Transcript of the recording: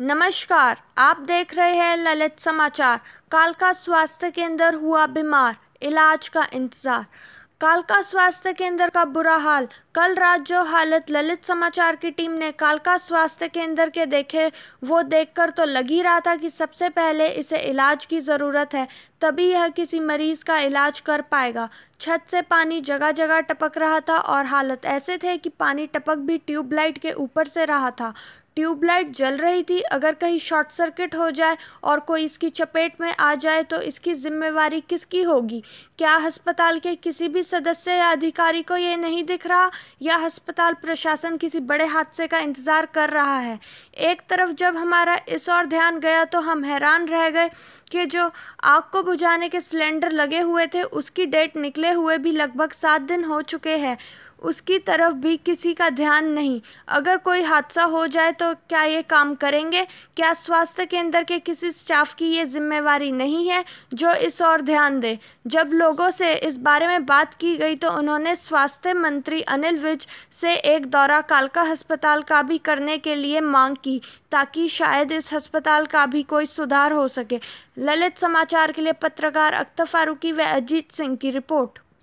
नमस्कार आप देख रहे हैं ललित समाचार कालका स्वास्थ्य केंद्र हुआ बीमार इलाज का इंतजार कालका स्वास्थ्य केंद्र का बुरा हाल कल रात जो हालत ललित समाचार की टीम ने कालका स्वास्थ्य केंद्र के देखे वो देखकर तो लग ही रहा था कि सबसे पहले इसे इलाज की ज़रूरत है तभी यह किसी मरीज़ का इलाज कर पाएगा छत से पानी जगह जगह टपक रहा था और हालत ऐसे थे कि पानी टपक भी ट्यूबलाइट के ऊपर से रहा था ट्यूबलाइट जल रही थी अगर कहीं शॉर्ट सर्किट हो जाए और कोई इसकी चपेट में आ जाए तो इसकी जिम्मेवारी किसकी होगी क्या अस्पताल के किसी भी सदस्य या अधिकारी को ये नहीं दिख रहा या अस्पताल प्रशासन किसी बड़े हादसे का इंतज़ार कर रहा है एक तरफ जब हमारा इस और ध्यान गया तो हम हैरान रह गए कि जो आग को बुझाने के सिलेंडर लगे हुए थे उसकी डेट निकले हुए भी लगभग सात दिन हो चुके हैं उसकी तरफ भी किसी का ध्यान नहीं अगर कोई हादसा हो जाए तो क्या ये काम करेंगे क्या स्वास्थ्य केंद्र के किसी स्टाफ की ये जिम्मेवारी नहीं है जो इस और ध्यान दे जब लोगों से इस बारे में बात की गई तो उन्होंने स्वास्थ्य मंत्री अनिल विज से एक दौरा कालका अस्पताल का भी करने के लिए मांग की ताकि शायद इस अस्पताल का भी कोई सुधार हो सके ललित समाचार के लिए पत्रकार अख्तर फारूकी व अजीत सिंह की रिपोर्ट